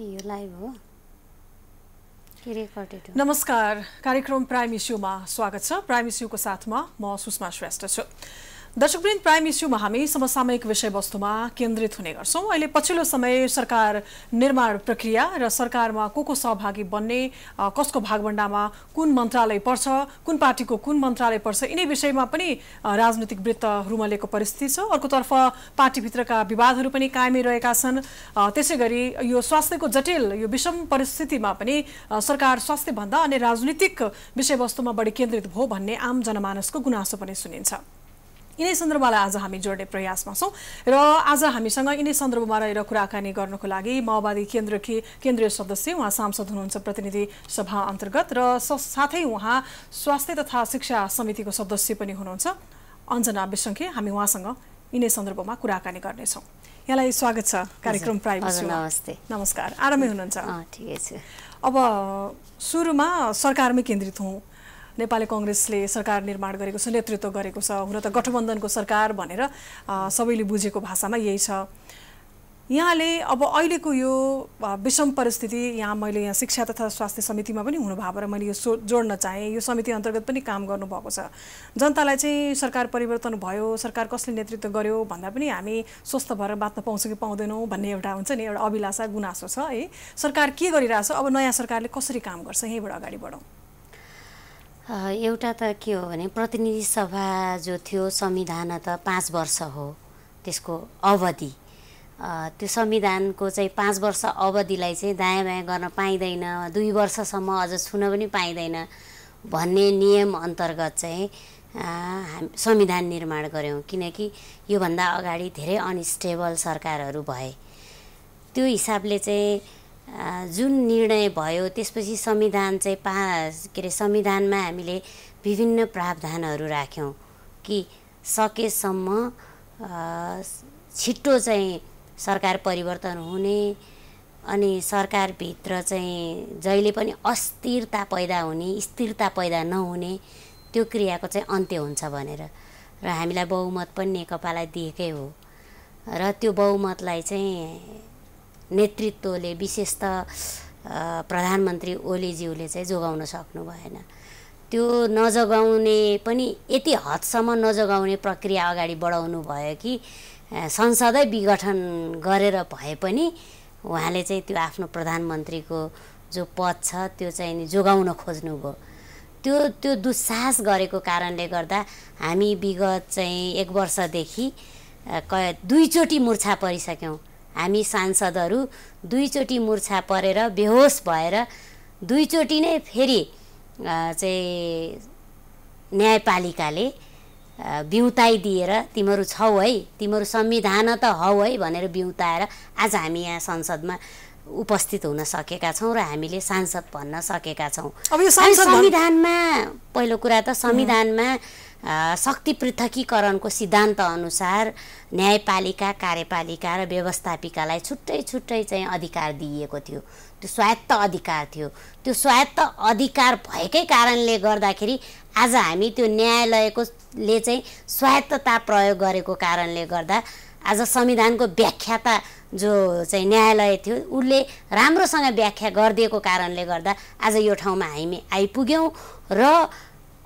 के यो लाइभ हो नमस्कार कार्यक्रम प्राइम इस्युमा स्वागत छ प्राइम इस्युको साथमा म सुषमा श्रेष्ठ छु दर्शकवृन्द प्राइम इस्युमा हामी समसामयिक विषयवस्तुमा केन्द्रित हुने गर्छौँ अहिले पछिल्लो समय सरकार निर्माण प्रक्रिया र सरकारमा को को सहभागी बन्ने कसको भागभण्डामा कुन मन्त्रालय पर्छ कुन पार्टीको कुन मन्त्रालय पर्छ यिनै विषयमा पनि राजनीतिक वृत्त रुमलेको परिस्थिति छ अर्कोतर्फ पार्टीभित्रका विवादहरू पनि कायमै रहेका छन् त्यसै गरी यो स्वास्थ्यको जटिल यो विषम परिस्थितिमा पनि सरकार स्वास्थ्यभन्दा अन्य राजनीतिक विषयवस्तुमा बढी केन्द्रित भयो भन्ने आम जनमानसको गुनासो पनि सुनिन्छ यिनै सन्दर्भलाई आज हामी जोड्ने प्रयासमा छौँ र आज हामीसँग यिनै सन्दर्भमा रहेर कुराकानी गर्नको लागि माओवादी केन्द्रकी केन्द्रीय सदस्य उहाँ सांसद हुनुहुन्छ प्रतिनिधि सभा अन्तर्गत र साथै उहाँ स्वास्थ्य तथा शिक्षा समितिको सदस्य पनि हुनुहुन्छ अञ्जना विशङ्खे हामी उहाँसँग यिनै सन्दर्भमा कुराकानी गर्नेछौँ यहाँलाई स्वागत छ कार्यक्रम प्राइम नमस्ते नमस्कार आरामै हुनुहुन्छ ठिकै छ अब सुरुमा सरकारमै केन्द्रित हुँ नेपाली कङ्ग्रेसले सरकार निर्माण गरेको छ नेतृत्व गरेको छ हुन त गठबन्धनको सरकार भनेर सबैले बुझेको भाषामा यही छ यहाँले अब अहिलेको यो विषम परिस्थिति यहाँ मैले यहाँ शिक्षा तथा स्वास्थ्य समितिमा पनि हुनुभएको र मैले यो सो जोड्न चाहेँ यो समिति अन्तर्गत पनि काम गर्नुभएको छ जनतालाई चाहिँ सरकार परिवर्तन भयो सरकार कसले नेतृत्व गर्यो भन्दा पनि हामी स्वस्थ भएर बाँच्न पाउँछ कि पाउँदैनौँ भन्ने एउटा हुन्छ नि एउटा अभिलाषा गुनासो छ है सरकार के गरिरहेछ अब नयाँ सरकारले कसरी काम गर्छ यहीँबाट अगाडि बढौँ एउटा त के हो भने प्रतिनिधि सभा जो थियो संविधान त पाँच वर्ष हो त्यसको अवधि त्यो संविधानको चाहिँ पाँच वर्ष अवधिलाई चाहिँ दायाँ बायाँ गर्न पाइँदैन दुई वर्षसम्म अझ छुन पनि पाइँदैन भन्ने नियम अन्तर्गत चाहिँ हाम संविधान निर्माण गऱ्यौँ किनकि योभन्दा अगाडि धेरै अनस्टेबल सरकारहरू भए त्यो हिसाबले चाहिँ जुन निर्णय भयो त्यसपछि संविधान चाहिँ पा के अरे संविधानमा हामीले विभिन्न प्रावधानहरू राख्यौँ कि सकेसम्म छिट्टो चाहिँ सरकार परिवर्तन हुने अनि सरकारभित्र चाहिँ जहिले पनि अस्थिरता पैदा हुने स्थिरता पैदा नहुने त्यो क्रियाको चाहिँ अन्त्य हुन्छ भनेर र हामीलाई बहुमत पनि नेकपालाई दिएकै हो र त्यो बहुमतलाई चाहिँ नेतृत्वले विशेष त प्रधानमन्त्री ओलीज्यूले चाहिँ जोगाउन सक्नु भएन त्यो नजगाउने पनि यति हदसम्म नजगाउने प्रक्रिया अगाडि बढाउनु भयो कि संसदै विघटन गरेर भए पनि उहाँले चाहिँ त्यो आफ्नो प्रधानमन्त्रीको जो पद छ त्यो चाहिँ जोगाउन खोज्नुभयो त्यो त्यो दुस्साहस गरेको कारणले गर्दा हामी विगत चाहिँ एक वर्षदेखि क दुईचोटि मुर्छा परिसक्यौँ हामी सांसदहरू दुईचोटि मुर्छा परेर बेहोस भएर दुईचोटि नै फेरि चाहिँ न्यायपालिकाले बिउताइदिएर तिमीहरू छौ है तिमीहरू संविधान त हौ है भनेर बिउताएर आज हामी यहाँ संसदमा उपस्थित हुन सकेका छौँ र हामीले सांसद भन्न सकेका छौँ संविधानमा पहिलो कुरा त संविधानमा शक्ति पृथकीकरणको सिद्धान्त अनुसार न्यायपालिका कार्यपालिका र व्यवस्थापिकालाई छुट्टै छुट्टै चाहिँ अधिकार दिइएको थियो त्यो स्वायत्त अधिकार थियो त्यो स्वायत्त अधिकार भएकै कारणले गर्दाखेरि आज हामी त्यो न्यायालयको ले चाहिँ स्वायत्तता प्रयोग गरेको कारणले गर्दा आज संविधानको व्याख्याता जो चाहिँ न्यायालय थियो उसले राम्रोसँग व्याख्या गरिदिएको कारणले गर्दा आज यो ठाउँमा हामी आइपुग्यौँ र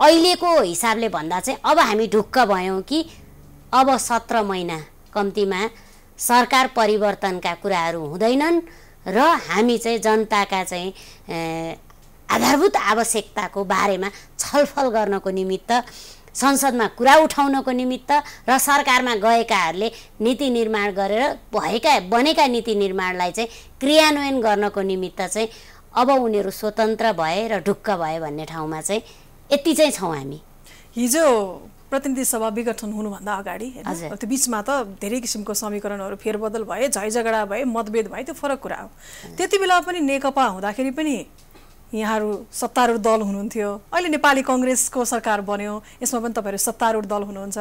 अहिलेको हिसाबले भन्दा चाहिँ अब हामी ढुक्क भयौँ कि अब सत्र महिना कम्तीमा सरकार परिवर्तनका कुराहरू हुँदैनन् र हामी चाहिँ जनताका चाहिँ आधारभूत आवश्यकताको बारेमा छलफल गर्नको निमित्त संसदमा कुरा उठाउनको निमित्त र सरकारमा गएकाहरूले नीति निर्माण गरेर भएका बनेका नीति निर्माणलाई चाहिँ क्रियान्वयन गर्नको निमित्त चाहिँ अब उनीहरू स्वतन्त्र भए र ढुक्क भए भन्ने ठाउँमा चाहिँ यति चाहिँ छौँ हामी हिजो प्रतिनिधि सभा विघटन हुनुभन्दा अगाडि त्यो बिचमा त धेरै किसिमको समीकरणहरू फेरबदल भए झैझगडा भए मतभेद भए त्यो फरक कुरा हो त्यति बेला पनि नेकपा हुँदाखेरि पनि यहाँहरू सत्तारूढ दल हुनुहुन्थ्यो अहिले नेपाली कङ्ग्रेसको सरकार बन्यो यसमा पनि तपाईँहरू सत्तारूढ दल हुनुहुन्छ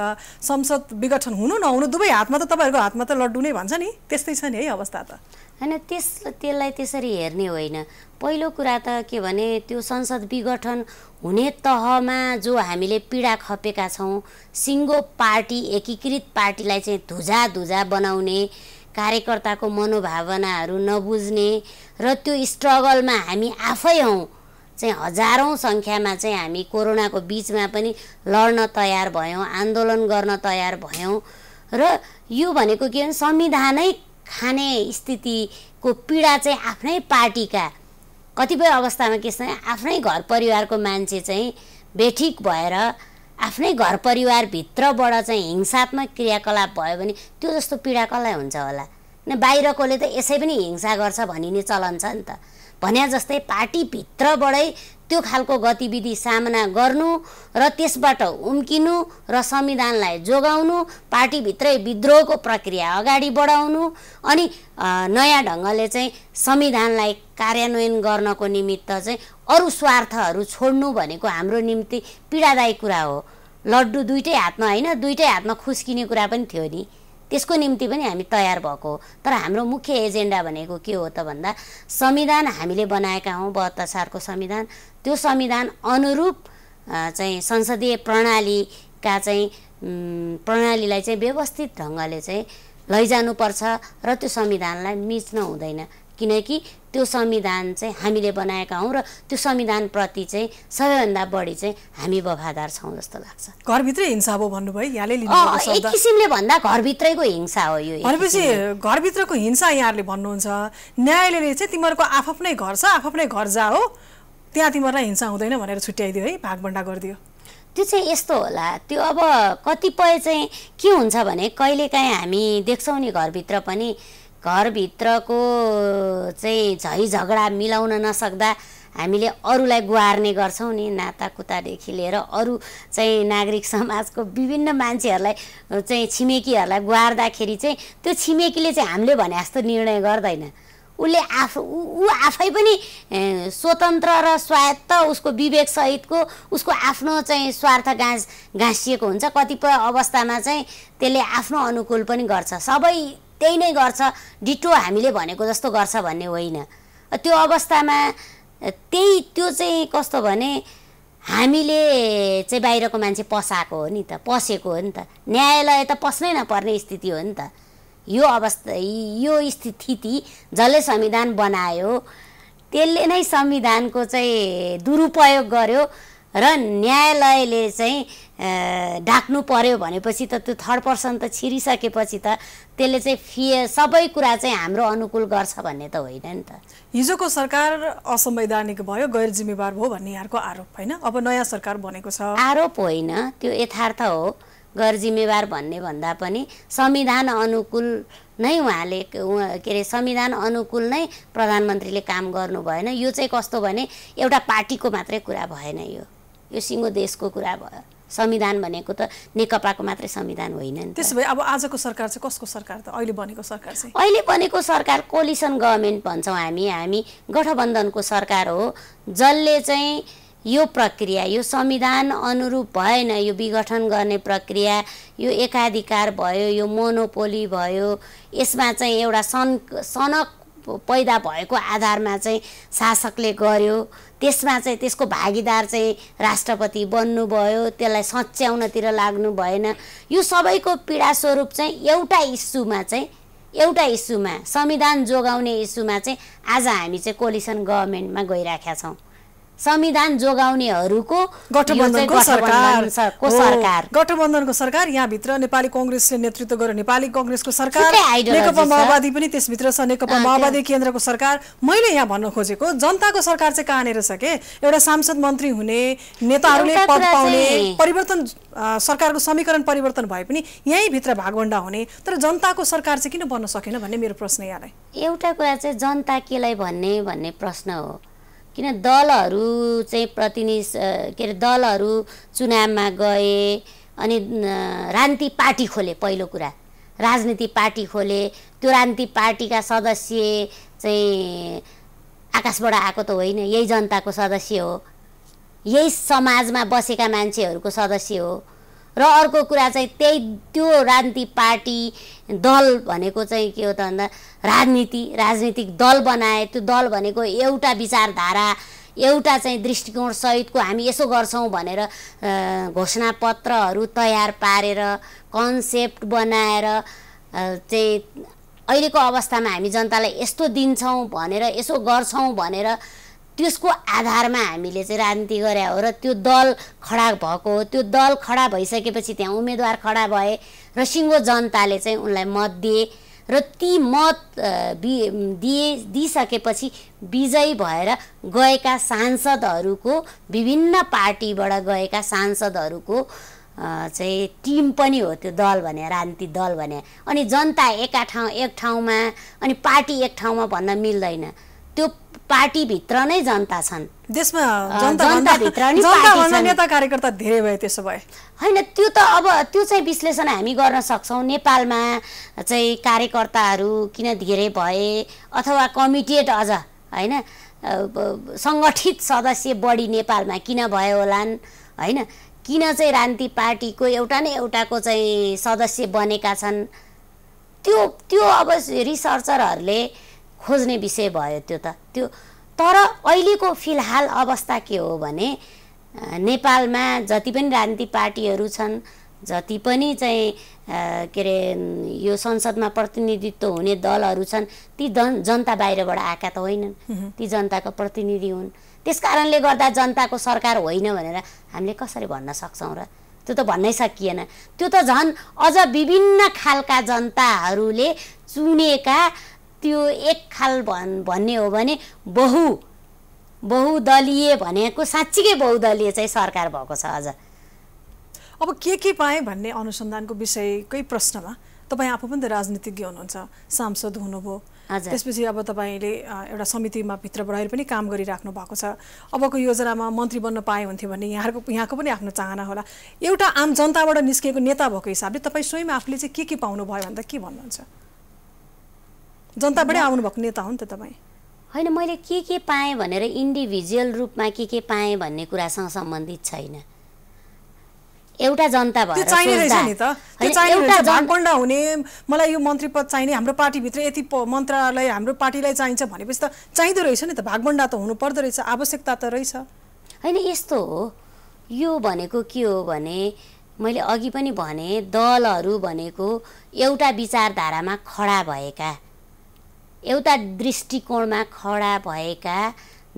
संसद विघटन हुनु नहुनु दुवै हातमा त तपाईँहरूको हातमा त लड्डु नै भन्छ नि त्यस्तै छ नि है अवस्था त होइन त्यस त्यसलाई त्यसरी हेर्ने होइन पहिलो कुरा त के भने त्यो संसद विघटन हुने तहमा जो हामीले पीडा खपेका छौँ सिङ्गो पार्टी एकीकृत पार्टीलाई चाहिँ धुजा धुजा बनाउने कार्यकर्ताको मनोभावनाहरू नबुझ्ने र त्यो स्ट्रगलमा हामी आफै हौँ चाहिँ हजारौँ सङ्ख्यामा चाहिँ हामी कोरोनाको बिचमा पनि लड्न तयार भयौँ आन्दोलन गर्न तयार भयौँ र यो भनेको के भने संविधानै खाने स्थितिको पीडा चाहिँ आफ्नै पार्टीका कतिपय अवस्थामा के छ आफ्नै घर परिवारको मान्छे चाहिँ बेठिक भएर आफ्नै घर परिवारभित्रबाट चाहिँ हिंसात्मक क्रियाकलाप भयो भने त्यो जस्तो पीडा कसलाई हुन्छ होला न बाहिरकोले त यसै पनि हिंसा गर्छ भनिने चलन छ नि त भने जस्तै पार्टीभित्रबाटै त्यो खालको गतिविधि सामना गर्नु र त्यसबाट उम्किनु र संविधानलाई जोगाउनु पार्टीभित्रै विद्रोहको प्रक्रिया अगाडि बढाउनु अनि नयाँ ढङ्गले चाहिँ संविधानलाई कार्यान्वयन गर्नको निमित्त चाहिँ अरू स्वार्थहरू छोड्नु भनेको हाम्रो निम्ति पीडादायी कुरा हो लड्डु दुइटै हातमा होइन दुइटै हातमा खुस्किने कुरा पनि थियो नि त्यसको निम्ति पनि हामी तयार भएको हो तर हाम्रो मुख्य एजेन्डा भनेको के हो त भन्दा संविधान हामीले बनाएका हौँ बहत्तर सालको संविधान त्यो संविधान अनुरूप चाहिँ संसदीय प्रणालीका चाहिँ प्रणालीलाई चाहिँ व्यवस्थित ढङ्गले चाहिँ लैजानुपर्छ र त्यो संविधानलाई मिच्न हुँदैन किनकि त्यो संविधान चाहिँ हामीले बनाएका हौँ र त्यो संविधानप्रति चाहिँ सबैभन्दा बढी चाहिँ हामी वफादार छौँ जस्तो लाग्छ घरभित्रै हिंसा हो भन्नुभयो यहाँले एक किसिमले भन्दा घरभित्रैको हिंसा हो यो भनेपछि घरभित्रको हिंसा यहाँहरूले भन्नुहुन्छ न्यायालयले चाहिँ तिमीहरूको आफ्नै घर छ आफ्नै घर जा हो त्यहाँ तिमीहरूलाई हिंसा हुँदैन भनेर छुट्याइदियो है भागभन्डा गरिदियो त्यो चाहिँ यस्तो होला त्यो अब कतिपय चाहिँ के हुन्छ भने कहिलेकाहीँ हामी देख्छौँ नि घरभित्र पनि घरभित्रको चाहिँ झै झगडा मिलाउन नसक्दा हामीले अरूलाई गुहार्ने गर्छौँ नि नाताकुतादेखि लिएर अरू चाहिँ नागरिक समाजको विभिन्न मान्छेहरूलाई चाहिँ छिमेकीहरूलाई गुहार्दाखेरि चाहिँ त्यो छिमेकीले चाहिँ हामीले भने जस्तो निर्णय गर्दैन उसले आफू ऊ आफै पनि स्वतन्त्र र स्वायत्त उसको विवेकसहितको उसको आफ्नो चाहिँ स्वार्थ गाँस गाँसिएको हुन्छ कतिपय अवस्थामा चाहिँ त्यसले आफ्नो अनुकूल पनि गर्छ सबै त्यही नै गर्छ डिटो हामीले भनेको जस्तो गर्छ भन्ने होइन त्यो अवस्थामा त्यही त्यो चाहिँ कस्तो भने हामीले चाहिँ बाहिरको मान्छे पसाएको हो नि त पसेको हो नि त न्यायालय त पस्नै नपर्ने स्थिति हो नि त यो अवस्था यो स्थिति जसले संविधान बनायो त्यसले नै संविधानको चाहिँ दुरुपयोग गर्यो र न्यायालयले चाहिँ ढाक्नु पर्यो भनेपछि त त्यो थर्ड पर्सन त छिरिसकेपछि त त्यसले चाहिँ फिए सबै कुरा चाहिँ हाम्रो अनुकूल गर्छ भन्ने त होइन नि त हिजोको सरकार असंवैधानिक भयो गैर जिम्मेवार भयो भन्ने यहाँको आरोप होइन अब नयाँ सरकार बनेको छ आरोप होइन त्यो यथार्थ हो गैर जिम्मेवार भन्ने भन्दा पनि संविधान अनुकूल नै उहाँले के अरे संविधान अनुकूल नै प्रधानमन्त्रीले काम गर्नु भएन यो चाहिँ कस्तो भने एउटा पार्टीको मात्रै कुरा भएन यो यो सिङ्गो देशको कुरा भयो संविधान भनेको त नेकपाको मात्रै संविधान होइन नि त्यसो भए अब आजको सरकार चाहिँ कसको सरकार त अहिले बनेको सरकार चाहिँ अहिले बनेको सरकार कोलिसन गभर्मेन्ट भन्छौँ हामी हामी गठबन्धनको सरकार हो जसले चाहिँ यो प्रक्रिया यो संविधान अनुरूप भएन यो विघटन गर्ने प्रक्रिया यो एकाधिकार भयो यो मोनोपोली भयो यसमा चाहिँ एउटा सन सनक पैदा भएको आधारमा चाहिँ शासकले गर्यो त्यसमा चाहिँ त्यसको भागीदार चाहिँ राष्ट्रपति बन्नुभयो त्यसलाई सच्याउनतिर लाग्नु भएन यो सबैको पीडा स्वरूप चाहिँ एउटा इस्युमा चाहिँ एउटा इस्युमा संविधान जोगाउने इस्युमा चाहिँ आज हामी चाहिँ कोलिसन गभर्मेन्टमा गइराखेका छौँ संविधान जोगाउनेहरूको गठबन्धनको सरकार गठबन्धनको सरकार यहाँभित्र नेपाली कङ्ग्रेसले नेतृत्व गर्यो नेपाली कङ्ग्रेसको सरकार नेकपा माओवादी पनि त्यसभित्र छ नेकपा माओवादी केन्द्रको सरकार मैले यहाँ भन्न खोजेको जनताको सरकार चाहिँ कहाँनिर छ के एउटा सांसद मन्त्री हुने नेताहरूले पद पाउने परिवर्तन सरकारको समीकरण परिवर्तन भए पनि यहीँभित्र भागवण्डा हुने तर जनताको सरकार चाहिँ किन बन्न सकेन भन्ने मेरो प्रश्न यहाँलाई एउटा कुरा चाहिँ जनता केलाई भन्ने भन्ने प्रश्न हो किन दलहरू चाहिँ प्रतिनि के अरे दलहरू चुनावमा गए अनि रान्ति पार्टी खोले पहिलो कुरा राजनीति पार्टी खोले त्यो रान्ति पार्टीका सदस्य चाहिँ आकाशबाट आएको त होइन यही जनताको सदस्य हो यही समाजमा बसेका मान्छेहरूको सदस्य हो र अर्को कुरा चाहिँ त्यही त्यो राजनीति पार्टी दल भनेको चाहिँ के हो त भन्दा राजनीति राजनीतिक दल बनाए त्यो दल भनेको एउटा विचारधारा एउटा चाहिँ दृष्टिकोणसहितको हामी यसो गर्छौँ भनेर घोषणापत्रहरू तयार पारेर कन्सेप्ट बनाएर चाहिँ अहिलेको अवस्थामा हामी जनतालाई यस्तो दिन्छौँ भनेर यसो गर्छौँ भनेर त्यसको आधारमा हामीले चाहिँ राजनीति गरे हो र त्यो दल खडा भएको हो त्यो दल खडा भइसकेपछि त्यहाँ उम्मेदवार खडा भए र सिङ्गो जनताले चाहिँ उनलाई मत दिए र ती मत दिए दिइसकेपछि विजयी भएर गएका सांसदहरूको विभिन्न पार्टीबाट गएका सांसदहरूको चाहिँ टिम पनि हो त्यो दल भने राजनीति दल भने अनि जनता एका ठाउँ एक ठाउँमा अनि पार्टी एक ठाउँमा भन्न मिल्दैन त्यो पार्टीभित्र नै जनता छन् होइन त्यो त अब त्यो चाहिँ विश्लेषण हामी गर्न सक्छौँ नेपालमा चाहिँ कार्यकर्ताहरू किन धेरै भए अथवा कमिटेड अझ होइन सङ्गठित सदस्य बढी नेपालमा किन भयो होलान् होइन किन चाहिँ रान्ति पार्टीको एउटा नै एउटाको चाहिँ सदस्य बनेका छन् त्यो त्यो अब रिसर्चरहरूले खोज्ने विषय भयो त्यो त त्यो तर अहिलेको फिलहाल अवस्था के हो भने नेपालमा जति पनि राजनीतिक पार्टीहरू छन् जति पनि चाहिँ के अरे यो संसदमा प्रतिनिधित्व हुने दलहरू छन् ती जन जनता बाहिरबाट आएका त होइनन् ती जनताको प्रतिनिधि हुन् त्यस कारणले गर्दा जनताको सरकार होइन भनेर हामीले कसरी भन्न सक्छौँ र त्यो त भन्नै सकिएन त्यो त झन् अझ विभिन्न खालका जनताहरूले चुनेका त्यो एक खाल भन् भन्ने हो भने बहु बहुदलीय भनेको साँच्चीकै बहुदलीय चाहिँ सरकार भएको छ अझ अब के के पाएँ भन्ने अनुसन्धानको विषयकै प्रश्नमा तपाईँ आफू पनि त राजनीतिज्ञ हुनुहुन्छ सांसद हुनुभयो त्यसपछि अब तपाईँले एउटा समितिमा भित्र बढाएर पनि काम गरिराख्नु भएको छ अबको योजनामा मन्त्री बन्न पाए हुन्थ्यो भने यहाँको यहाँको पनि आफ्नो चाहना होला एउटा आम जनताबाट निस्किएको नेता भएको हिसाबले तपाईँ स्वयं आफूले चाहिँ के के पाउनु भयो भन्दा के भन्नुहुन्छ जनताबाटै आउनुभएको नेता हो नि त तपाईँ होइन मैले के के पाएँ भनेर इन्डिभिजुअल रूपमा के के पाएँ भन्ने कुरासँग सम्बन्धित छैन एउटा जनता भयो हुने मलाई यो मन्त्री पद चाहिने हाम्रो पार्टीभित्र यति मन्त्रालय हाम्रो पार्टीलाई चाहिन्छ भनेपछि त चाहिँदो रहेछ नि त भागभन्डा त हुनु पर्दो रहेछ आवश्यकता त रहेछ होइन यस्तो हो यो भनेको के हो भने मैले अघि पनि भने दलहरू भनेको एउटा विचारधारामा खडा भएका एउटा दृष्टिकोणमा खडा भएका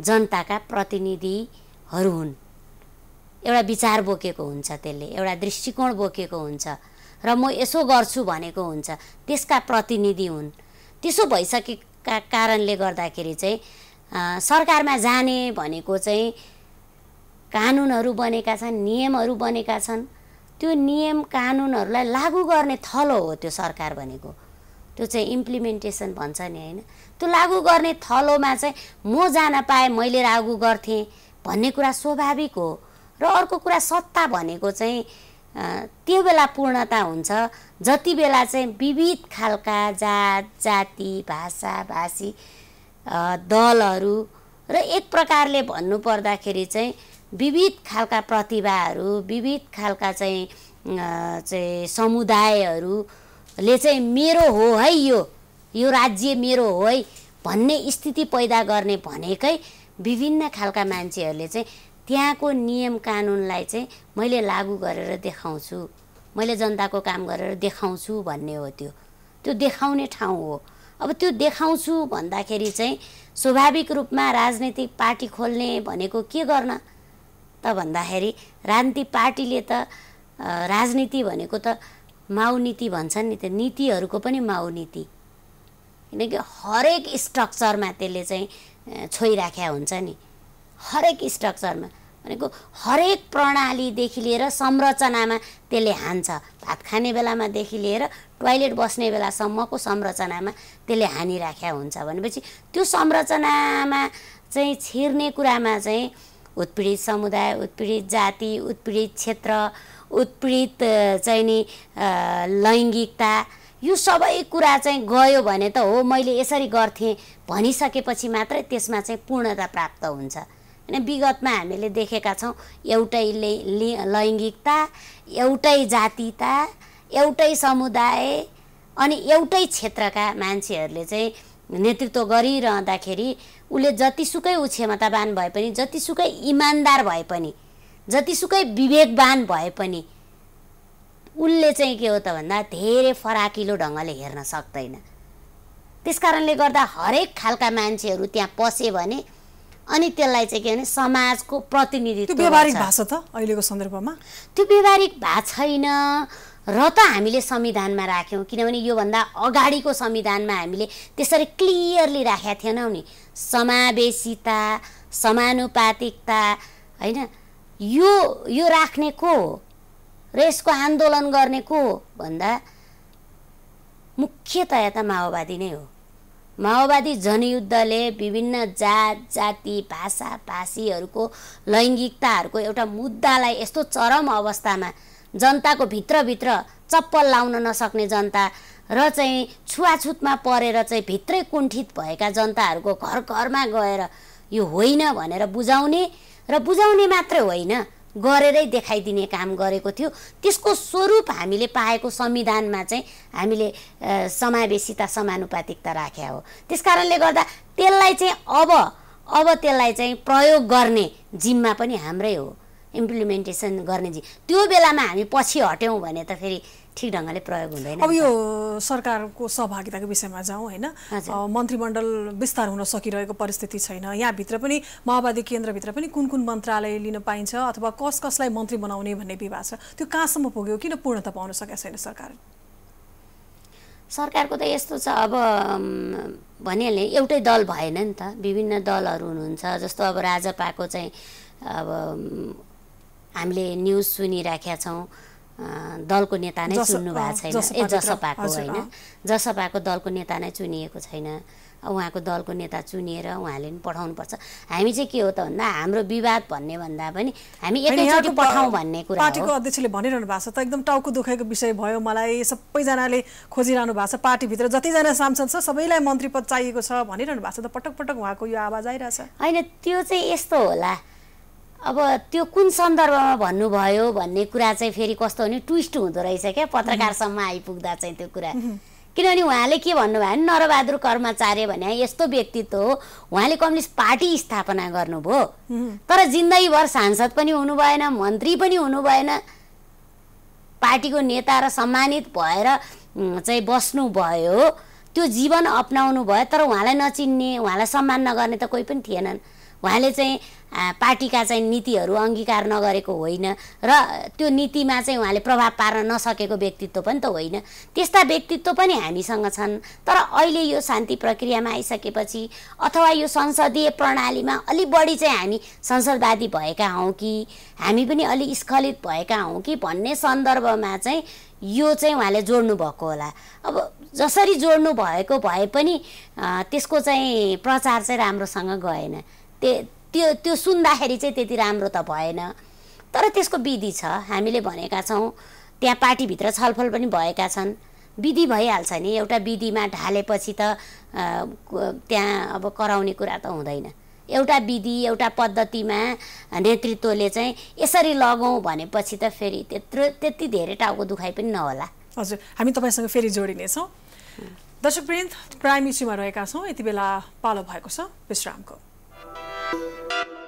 जनताका प्रतिनिधिहरू हुन् एउटा विचार बोकेको हुन्छ त्यसले एउटा दृष्टिकोण बोकेको हुन्छ र म यसो गर्छु भनेको हुन्छ त्यसका प्रतिनिधि हुन् त्यसो भइसकेका कारणले गर्दाखेरि चाहिँ सरकारमा जाने भनेको चाहिँ कानुनहरू बनेका छन् नियमहरू बनेका छन् त्यो नियम कानुनहरूलाई लागू गर्ने थलो हो त्यो सरकार भनेको त्यो चाहिँ इम्प्लिमेन्टेसन भन्छ नि होइन त्यो लागु गर्ने थलोमा चाहिँ म जान पाएँ मैले लागु गर्थेँ भन्ने कुरा स्वाभाविक हो र अर्को कुरा सत्ता भनेको चाहिँ त्यो बेला पूर्णता हुन्छ जति बेला चाहिँ विविध खालका जात जाति भाषा भाषी दलहरू र एक प्रकारले भन्नुपर्दाखेरि चाहिँ विविध खालका प्रतिभाहरू विविध खालका चाहिँ चाहिँ समुदायहरू ले चाहिँ मेरो हो है यो यो राज्य मेरो हो है भन्ने स्थिति पैदा गर्ने भनेकै विभिन्न खालका मान्छेहरूले चाहिँ त्यहाँको नियम कानुनलाई चाहिँ मैले लागू गरेर देखाउँछु मैले जनताको काम गरेर देखाउँछु भन्ने हो त्यो त्यो देखाउने ठाउँ हो अब त्यो देखाउँछु भन्दाखेरि चाहिँ स्वाभाविक रूपमा राजनीतिक पार्टी खोल्ने भनेको के गर्न त भन्दाखेरि राजनीतिक पार्टीले त राजनीति भनेको त माउ नीति भन्छन् नि त्यो नीतिहरूको पनि माउ नीति किनकि हरेक स्ट्रक्चरमा त्यसले चाहिँ छोइराख्या हुन्छ नि हरेक स्ट्रक्चरमा भनेको हरेक प्रणालीदेखि लिएर संरचनामा त्यसले हान्छ भात खाने बेलामादेखि लिएर टोइलेट बस्ने बेलासम्मको संरचनामा त्यसले हानिराख्या हुन्छ भनेपछि त्यो संरचनामा चाहिँ छिर्ने कुरामा चाहिँ उत्पीडित समुदाय उत्पीडित जाति उत्पीडित क्षेत्र उत्पीडित चाहिँ नि लैङ्गिकता यो सबै कुरा चाहिँ गयो भने त हो मैले यसरी गर्थेँ भनिसकेपछि मात्रै त्यसमा चाहिँ पूर्णता प्राप्त हुन्छ होइन विगतमा हामीले देखेका छौँ एउटै लैङ्गिकता एउटै जातिता एउटै समुदाय अनि एउटै क्षेत्रका मान्छेहरूले चाहिँ नेतृत्व गरिरहँदाखेरि उसले जतिसुकै उक्षमतावान भए पनि जतिसुकै इमान्दार भए पनि जतिसुकै विवेकवान भए पनि उसले चाहिँ के हो त भन्दा धेरै फराकिलो ढङ्गले हेर्न सक्दैन त्यस कारणले गर्दा हरेक खालका मान्छेहरू त्यहाँ पसे भने अनि त्यसलाई चाहिँ के भने समाजको प्रतिनिधित्व व्यवहारिक भाषा त अहिलेको सन्दर्भमा त्यो व्यवहारिक भाषा छैन र त हामीले संविधानमा राख्यौँ किनभने योभन्दा अगाडिको संविधानमा हामीले त्यसरी क्लियरली राखेका थिएनौँ नि समावेशिता समानुपातिकता होइन यो यो राख्ने को हो र यसको आन्दोलन गर्ने को हो भन्दा मुख्यतया त माओवादी नै हो माओवादी जनयुद्धले विभिन्न जात जाति भाषा भाषीहरूको लैङ्गिकताहरूको एउटा मुद्दालाई यस्तो चरम अवस्थामा जनताको भित्रभित्र चप्पल लाउन नसक्ने जनता र चाहिँ छुवाछुतमा परेर चाहिँ भित्रै कुण्ठित भएका जनताहरूको घर घरमा गएर यो होइन भनेर बुझाउने र बुझाउने मात्र होइन गरेरै देखाइदिने काम गरेको थियो त्यसको स्वरूप हामीले पाएको संविधानमा चाहिँ हामीले समावेशिता समानुपातिकता राख्या हो त्यस कारणले गर्दा त्यसलाई चाहिँ अब अब त्यसलाई चाहिँ प्रयोग गर्ने जिम्मा पनि हाम्रै हो इम्प्लिमेन्टेसन गर्ने जिम्मा त्यो बेलामा हामी पछि हट्यौँ भने त फेरि ठिक ढङ्गले प्रयोग हुँदैन अब यो सरकारको सहभागिताको विषयमा जाउँ होइन मन्त्रीमण्डल विस्तार हुन सकिरहेको परिस्थिति छैन यहाँभित्र पनि माओवादी केन्द्रभित्र पनि कुन कुन मन्त्रालय लिन पाइन्छ अथवा कस कसलाई मन्त्री बनाउने भन्ने विवाद छ त्यो कहाँसम्म पुग्यो किन पूर्णता पाउन सकेको छैन सरकार सरकारको त यस्तो छ अब भनिहाल्ने एउटै दल भएन नि त विभिन्न दलहरू हुनुहुन्छ जस्तो अब राजपाको चाहिँ अब हामीले न्युज सुनिराखेका छौँ दलको नेता नै चुन्नु भएको छैन ए जसपाको होइन जसपाको दलको नेता नै चुनिएको छैन उहाँको दलको नेता चुनिएर उहाँले पनि पठाउनुपर्छ हामी चाहिँ के हो त भन्दा हाम्रो विवाद भन्ने भन्दा पनि हामी एकैचोटि पठाउँ भन्ने कुरा पार्टीको अध्यक्षले भनिरहनु भएको छ त एकदम टाउको दुखेको विषय भयो मलाई सबैजनाले खोजिरहनु भएको छ पार्टीभित्र जतिजना सांसद छ सबैलाई मन्त्री पद चाहिएको छ भनिरहनु भएको छ त पटक पटक उहाँको यो आवाज आइरहेछ होइन त्यो चाहिँ यस्तो होला अब त्यो कुन सन्दर्भमा भन्नुभयो भन्ने कुरा चाहिँ फेरि कस्तो भने ट्विस्ट हुँदो रहेछ क्या पत्रकारसम्म आइपुग्दा चाहिँ त्यो कुरा किनभने उहाँले के भन्नुभयो भने नरबहादुर कर्मचार्य भने यस्तो व्यक्तित्व हो उहाँले कम्युनिस्ट पार्टी स्थापना गर्नुभयो तर जिन्दगीभर सांसद पनि हुनुभएन मन्त्री पनि हुनुभएन पार्टीको नेता र सम्मानित भएर चाहिँ बस्नुभयो त्यो जीवन अप्नाउनु भयो तर उहाँलाई नचिन्ने उहाँलाई सम्मान नगर्ने त कोही पनि थिएनन् उहाँले चाहिँ पार्टीका चाहिँ नीतिहरू अङ्गीकार नगरेको होइन र त्यो नीतिमा चाहिँ उहाँले प्रभाव पार्न नसकेको व्यक्तित्व पनि त होइन त्यस्ता व्यक्तित्व पनि हामीसँग छन् तर अहिले यो शान्ति प्रक्रियामा आइसकेपछि अथवा यो संसदीय प्रणालीमा अलि बढी चाहिँ हामी संसदवादी भएका हौँ कि हामी पनि अलि स्खलित भएका हौँ कि भन्ने सन्दर्भमा चाहिँ यो चाहिँ उहाँले जोड्नु भएको होला अब जसरी जोड्नु भएको भए पनि त्यसको चाहिँ प्रचार चाहिँ राम्रोसँग गएन त्य त्यो त्यो सुन्दाखेरि चाहिँ त्यति राम्रो त भएन तर त्यसको विधि छ हामीले भनेका छौँ त्यहाँ पार्टीभित्र छलफल पनि भएका छन् विधि भइहाल्छ नि एउटा विधिमा ढालेपछि त त्यहाँ अब कराउने कुरा त हुँदैन एउटा विधि एउटा पद्धतिमा नेतृत्वले चाहिँ यसरी लगाउँ भनेपछि त फेरि त्यत्रो त्यति धेरै टाउको दुखाइ पनि नहोला हजुर हामी तपाईँसँग फेरि जोडिनेछौँ दर्शकवृन्द प्राइम इस्युमा रहेका छौँ यति बेला पालो भएको छ विश्रामको you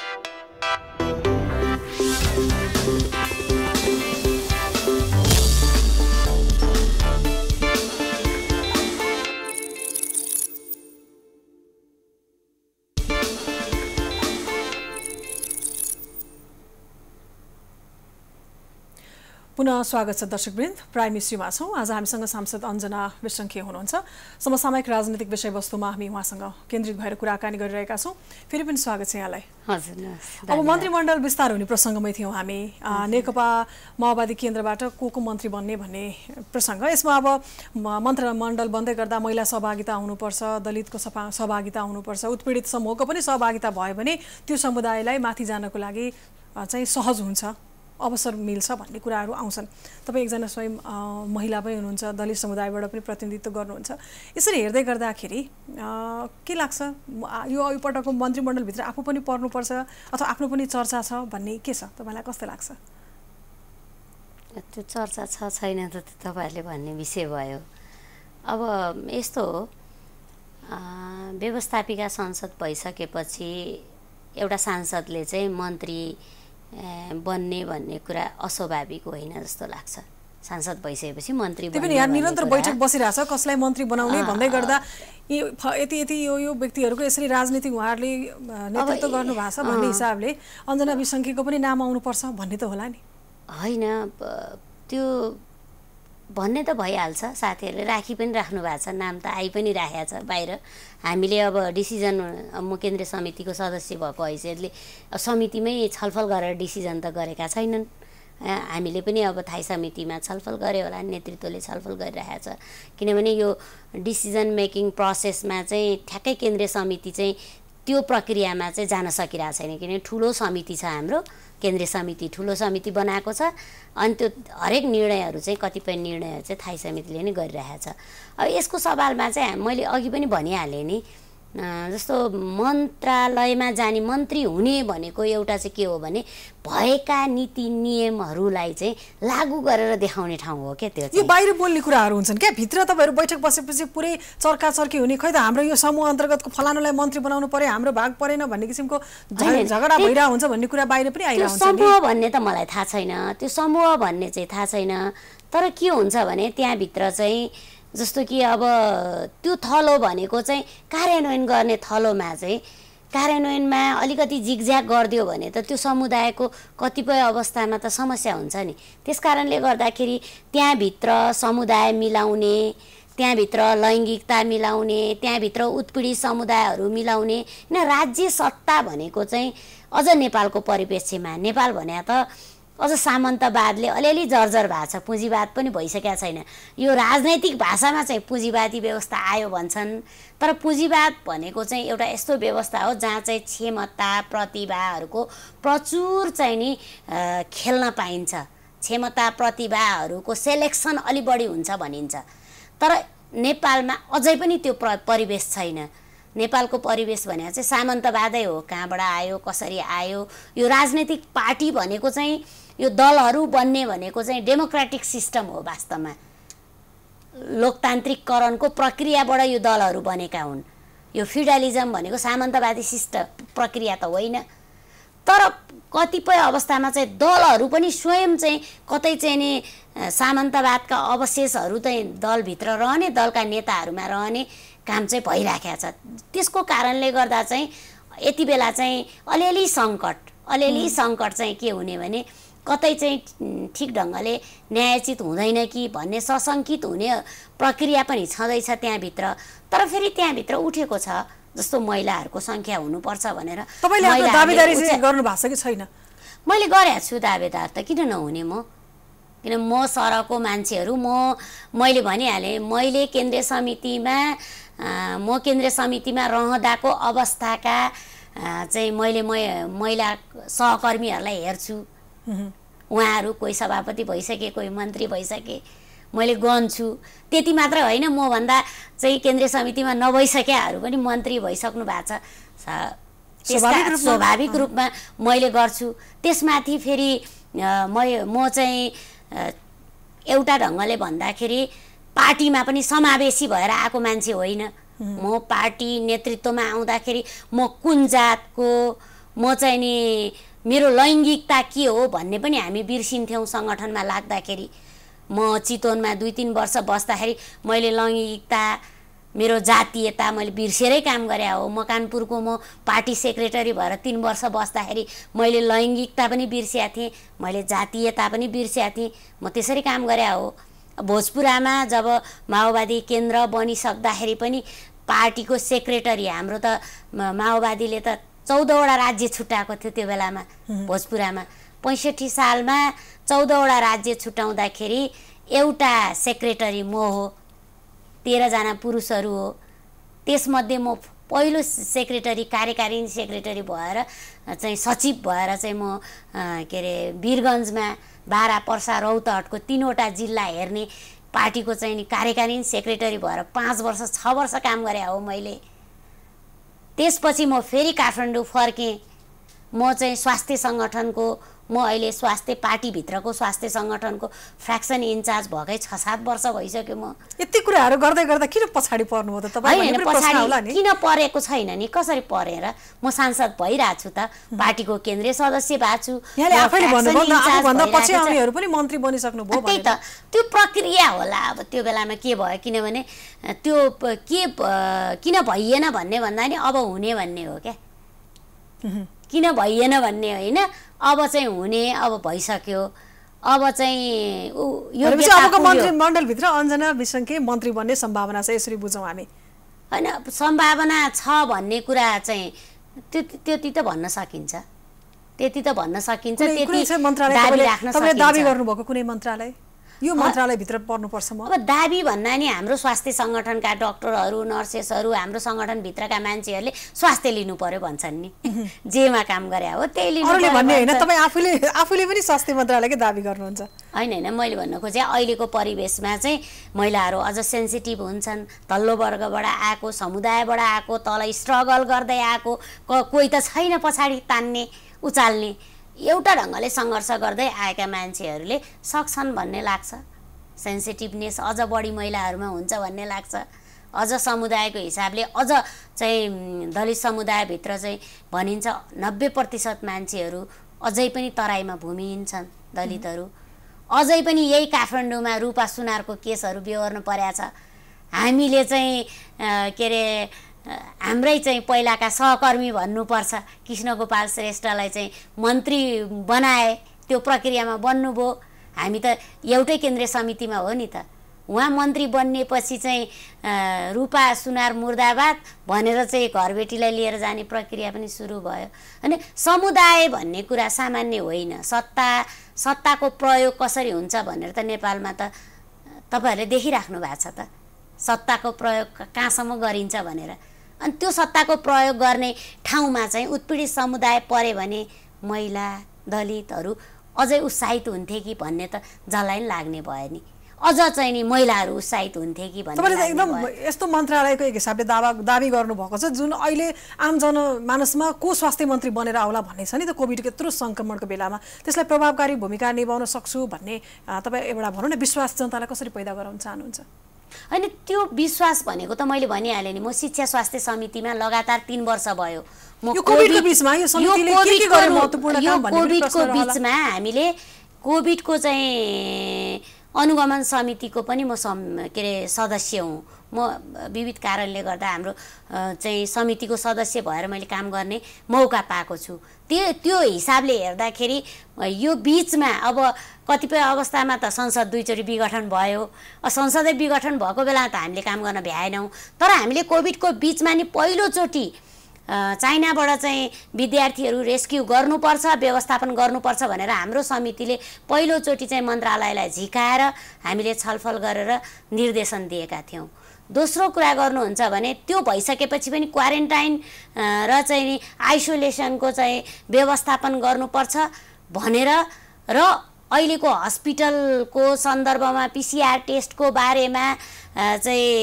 पुनः स्वागत छ दर्शकवृन्द प्राइम इस्युमा छौँ आज हामीसँग सांसद अञ्जना विश्रङ्के हुनुहुन्छ समसामयिक राजनीतिक विषयवस्तुमा हामी उहाँसँग केन्द्रित भएर कुराकानी गरिरहेका छौँ फेरि पनि स्वागत छ यहाँलाई हजुर अब मन्त्रीमण्डल विस्तार हुने प्रसङ्गमै थियौँ हामी नेकपा माओवादी केन्द्रबाट को को मन्त्री बन्ने भन्ने प्रसङ्ग यसमा अब मन्त्रीमण्डल बन्दै गर्दा महिला सहभागिता हुनुपर्छ दलितको सभा सहभागिता हुनुपर्छ उत्पीडित समूहको पनि सहभागिता भयो भने त्यो समुदायलाई माथि जानको लागि चाहिँ सहज हुन्छ अवसर मिल्छ भन्ने कुराहरू आउँछन् तपाईँ एकजना स्वयं महिला पनि हुनुहुन्छ दलित समुदायबाट पनि प्रतिनिधित्व गर्नुहुन्छ यसरी हेर्दै गर्दाखेरि के लाग्छ यो पटकको मन्त्रीमण्डलभित्र आफू पनि पर्नुपर्छ अथवा आफ्नो पनि चर्चा छ भन्ने के छ तपाईँलाई कस्तो लाग्छ त्यो चर्चा छ छैन त तपाईँहरूले भन्ने विषय भयो अब यस्तो हो व्यवस्थापिका संसद भइसकेपछि एउटा सांसदले चाहिँ मन्त्री बन्ने भन्ने कुरा अस्वाभाविक होइन जस्तो लाग्छ सांसद भइसकेपछि मन्त्री पनि यहाँ निरन्तर बैठक बसिरहेछ कसलाई मन्त्री बनाउने भन्दै गर्दा यी यति यति यो यो व्यक्तिहरूको यसरी राजनीति उहाँहरूले नेतृत्व गर्नुभएको छ भन्ने हिसाबले अञ्जना विसङ्खीको पनि नाम आउनुपर्छ भन्ने त होला नि होइन त्यो भन्ने त भइहाल्छ साथीहरूले राखी पनि राख्नु भएको छ नाम त आइ पनि राखेको छ बाहिर हामीले अब डिसिजन म केन्द्रीय समितिको सदस्य भएको हैसियतले समितिमै छलफल गरेर डिसिजन त गरेका छैनन् हामीले पनि अब थाई समितिमा छलफल गऱ्यो होला नेतृत्वले छलफल गरिरहेको छ किनभने यो डिसिजन मेकिङ प्रोसेसमा चाहिँ ठ्याक्कै केन्द्रीय समिति चाहिँ त्यो प्रक्रियामा चाहिँ जान सकिरहेको छैन किनभने ठुलो समिति छ हाम्रो केन्द्रीय समिति ठुलो समिति बनाएको छ अनि त्यो हरेक निर्णयहरू चाहिँ कतिपय निर्णयहरू चाहिँ थाई समितिले नै गरिरहेको छ अब यसको सवालमा चाहिँ मैले अघि पनि भनिहालेँ नि जस्तो मन्त्रालयमा जाने मन्त्री हुने भनेको एउटा चाहिँ के हो भने भएका नीति नियमहरूलाई चाहिँ लागू गरेर देखाउने ठाउँ हो क्या त्यो यो बाहिर बोल्ने कुराहरू हुन्छन् क्या भित्र तपाईँहरू बैठक बसेपछि पुरै चर्काचर्की हुने खै त हाम्रो यो समूह अन्तर्गतको फलानुलाई मन्त्री बनाउनु पर्यो हाम्रो भाग परेन भन्ने किसिमको झगडा भइरहेको हुन्छ भन्ने कुरा बाहिर पनि आइरहेको समूह भन्ने त मलाई थाहा छैन त्यो समूह भन्ने चाहिँ थाहा छैन तर के हुन्छ भने त्यहाँभित्र चाहिँ जस्तो कि अब त्यो थलो भनेको चाहिँ कार्यान्वयन गर्ने थलोमा चाहिँ कार्यान्वयनमा अलिकति झिकझ्याक गरिदियो भने त त्यो समुदायको कतिपय अवस्थामा त समस्या हुन्छ नि त्यस कारणले गर्दाखेरि त्यहाँभित्र समुदाय मिलाउने त्यहाँभित्र लैङ्गिकता मिलाउने त्यहाँभित्र उत्पीडित समुदायहरू मिलाउने होइन राज्य सत्ता भनेको चाहिँ अझ नेपालको परिप्रेक्ष्यमा नेपाल भने त अझ सामन्तवादले अलिअलि जर्जर भएको छ पुँजीवाद पनि भइसकेका छैन यो राजनैतिक भाषामा चाहिँ पुँजीवादी व्यवस्था आयो भन्छन् तर पुँजीवाद भनेको चाहिँ एउटा यस्तो व्यवस्था हो जहाँ चाहिँ क्षमता प्रतिभाहरूको प्रचुर चाहिँ नि खेल्न पाइन्छ क्षमता प्रतिभाहरूको सेलेक्सन अलि बढी हुन्छ भनिन्छ तर नेपालमा अझै पनि त्यो प्र परिवेश छैन नेपालको परिवेश भनेर चाहिँ सामन्तवादै हो कहाँबाट आयो कसरी आयो यो राजनैतिक पार्टी भनेको चाहिँ यो दलहरू बन्ने भनेको चाहिँ डेमोक्रेटिक सिस्टम हो वास्तवमा लोकतान्त्रिककरणको प्रक्रियाबाट यो दलहरू बनेका हुन् यो फिडालिजम भनेको सामन्तवादी सिस्ट प्रक्रिया त होइन तर कतिपय अवस्थामा चाहिँ दलहरू पनि स्वयं चाहिँ कतै चाहिँ नि सामन्तवादका अवशेषहरू चाहिँ दलभित्र रहने दलका नेताहरूमा रहने काम चाहिँ भइराखेको छ त्यसको कारणले गर्दा चाहिँ यति बेला चाहिँ अलिअलि सङ्कट अलिअलि सङ्कट चाहिँ के हुने भने कतै चाहिँ ठिक ढङ्गले न्यायचित हुँदैन कि भन्ने सशङ्कित हुने प्रक्रिया पनि छँदैछ त्यहाँभित्र तर फेरि त्यहाँभित्र उठेको छ जस्तो महिलाहरूको सङ्ख्या हुनुपर्छ भनेर छैन मैले गरेको छु दावेदार त किन नहुने म किन म सरको मान्छेहरू म मैले भनिहालेँ मैले केन्द्रीय समितिमा म केन्द्रीय समितिमा रहँदाको अवस्थाका चाहिँ मैले म महिला सहकर्मीहरूलाई हेर्छु उहाँहरू कोही सभापति भइसके कोही मन्त्री भइसके मैले गन्छु त्यति मात्र होइन मभन्दा चाहिँ केन्द्रीय समितिमा नभइसकेहरू पनि मन्त्री भइसक्नु भएको छ स्वाभाविक रूपमा मैले गर्छु त्यसमाथि फेरि म म चाहिँ एउटा ढङ्गले भन्दाखेरि पार्टीमा पनि समावेशी भएर आएको मान्छे होइन म पार्टी नेतृत्वमा आउँदाखेरि म कुन जातको म चाहिँ नि मेरो लैङ्गिकता के हो भन्ने पनि हामी बिर्सिन्थ्यौँ सङ्गठनमा लाग्दाखेरि म चितवनमा दुई तिन वर्ष बस्दाखेरि मैले लैङ्गिकता मेरो जातीयता मैले बिर्सेरै काम गरे हो म कानपुरको म पार्टी सेक्रेटरी भएर तिन वर्ष बस्दाखेरि मैले लैङ्गिकता पनि बिर्सिएको थिएँ मैले जातीयता पनि बिर्स्या थिएँ म त्यसरी काम गरे हो भोजपुरामा जब माओवादी केन्द्र बनिसक्दाखेरि पनि पार्टीको सेक्रेटरी हाम्रो त माओवादीले त चौधवटा राज्य छुट्याएको थियो त्यो बेलामा भोजपुरामा पैँसठी सालमा चौधवटा राज्य छुट्याउँदाखेरि एउटा सेक्रेटरी म हो तेह्रजना पुरुषहरू हो त्यसमध्ये म पहिलो सेक्रेटरी कार्यकारी सेक्रेटरी भएर चाहिँ सचिव भएर चाहिँ म के अरे वीरगन्जमा बारा पर्सा रौतहटको तिनवटा जिल्ला हेर्ने पार्टीको चाहिँ नि कार्यकारी सेक्रेटरी भएर पाँच वर्ष छ वर्ष काम गरे हो मैले त्यसपछि म फेरि काठमाडौँ फर्केँ म चाहिँ स्वास्थ्य सङ्गठनको म अहिले स्वास्थ्य पार्टीभित्रको स्वास्थ्य सङ्गठनको फ्रेक्सन इन्चार्ज भएकै छ सात वर्ष भइसक्यो म यति कुराहरू गर्दै गर्दा किन पछाडि पर्नुभयो त पछाडि किन परेको छैन नि कसरी परेर म सांसद भइरहेको छु त पार्टीको केन्द्रीय सदस्य भएको छु त्यही त त्यो प्रक्रिया होला अब त्यो बेलामा के भयो किनभने त्यो के किन भइएन भन्ने भन्दा नि अब हुने भन्ने हो क्या किन भइएन भन्ने होइन अब चाहिँ हुने अब भइसक्यो अब चाहिँ अबको मन्त्री मण्डलभित्र अञ्जना विसङ्के मन्त्री बन्ने सम्भावना छ यसरी बुझौँ हामी होइन सम्भावना छ भन्ने कुरा चाहिँ त्यो त्यति त भन्न सकिन्छ त्यति त भन्न सकिन्छ दाबी गर्नुभएको कुनै मन्त्रालय यो मन्त्रालयभित्र पर्नुपर्छ अब दाबी भन्दा नि हाम्रो स्वास्थ्य सङ्गठनका डक्टरहरू नर्सेसहरू हाम्रो सङ्गठनभित्रका मान्छेहरूले स्वास्थ्य लिनु पर्यो भन्छन् नि जेमा काम गरे हो त्यही लिनु भन्ने होइन तपाईँ आफूले आफूले पनि स्वास्थ्य मन्त्रालयकै दाबी गर्नुहुन्छ होइन होइन मैले भन्न खोजेँ अहिलेको परिवेशमा चाहिँ महिलाहरू अझ सेन्सिटिभ हुन्छन् तल्लो वर्गबाट आएको समुदायबाट आएको तल स्ट्रगल गर्दै आएको कोही त छैन पछाडि तान्ने उचाल्ने एउटा ढङ्गले सङ्घर्ष गर्दै आएका मान्छेहरूले सक्छन् भन्ने लाग्छ सेन्सिटिभनेस अझ बढी महिलाहरूमा हुन्छ भन्ने लाग्छ अझ समुदायको हिसाबले अझ चाहिँ दलित समुदायभित्र चाहिँ भनिन्छ नब्बे प्रतिशत मान्छेहरू अझै पनि तराईमा भूमिहीन दलितहरू अझै पनि यही काठमाडौँमा रूपा सुनारको केसहरू बेहोर्नु परेको छ हामीले चाहिँ के अरे हाम्रै चाहिँ पहिलाका सहकर्मी भन्नुपर्छ कृष्ण गोपाल श्रेष्ठलाई चाहिँ मन्त्री बनाए त्यो प्रक्रियामा बन्नुभयो हामी त एउटै केन्द्रीय समितिमा हो नि त उहाँ मन्त्री बनिएपछि चाहिँ रूपा सुनार मुर्दाबाद भनेर चाहिँ घरबेटीलाई लिएर जाने प्रक्रिया पनि सुरु भयो अनि समुदाय भन्ने कुरा सामान्य होइन सत्ता सत्ताको प्रयोग कसरी हुन्छ भनेर त नेपालमा त तपाईँहरूले देखिराख्नु भएको छ त सत्ताको प्रयोग कहाँसम्म गरिन्छ भनेर अनि त्यो सत्ताको प्रयोग गर्ने ठाउँमा चाहिँ उत्पीडित समुदाय पऱ्यो भने महिला दलितहरू अझै उत्साहित हुन्थे कि भन्ने त जसलाई लाग्ने भयो नि अझ चाहिँ नि महिलाहरू उत्साहित हुन्थे कि भन्ने तपाईँले एकदम यस्तो मन्त्रालयको एक हिसाबले दावा दावी गर्नुभएको छ जुन अहिले आम जनमानसमा को स्वास्थ्य मन्त्री बनेर आउला भन्ने छ नि त कोभिडको यत्रो सङ्क्रमणको बेलामा त्यसलाई प्रभावकारी भूमिका निभाउन सक्छु भन्ने तपाईँ एउटा भनौँ न विश्वास जनतालाई कसरी पैदा गराउन चाहनुहुन्छ होइन त्यो विश्वास भनेको त मैले भनिहालेँ नि म शिक्षा स्वास्थ्य समितिमा लगातार तिन वर्ष भयो यो कोभिडको बिचमा हामीले कोभिडको चाहिँ अनुगमन समितिको पनि म सम के अरे सदस्य हुँ म विविध कारणले गर्दा हाम्रो चाहिँ समितिको सदस्य भएर मैले काम गर्ने मौका पाएको छु त्यो त्यो हिसाबले हेर्दाखेरि यो बिचमा अब कतिपय अवस्थामा त संसद दुईचोटि विघटन भयो संसदै विघटन भएको बेला त हामीले काम गर्न भ्याएनौँ तर हामीले कोभिडको बिचमा नि पहिलोचोटि चाइनाबाट चाहिँ विद्यार्थीहरू रेस्क्यु गर्नुपर्छ व्यवस्थापन गर्नुपर्छ भनेर हाम्रो समितिले पहिलोचोटि चाहिँ मन्त्रालयलाई झिकाएर हामीले छलफल गरेर निर्देशन दिएका थियौँ दोस्रो कुरा गर्नुहुन्छ भने त्यो भइसकेपछि पनि क्वारेन्टाइन र चाहिँ नि आइसोलेसनको चाहिँ व्यवस्थापन गर्नुपर्छ भनेर र अहिलेको हस्पिटलको सन्दर्भमा पिसिआर टेस्टको बारेमा चाहिँ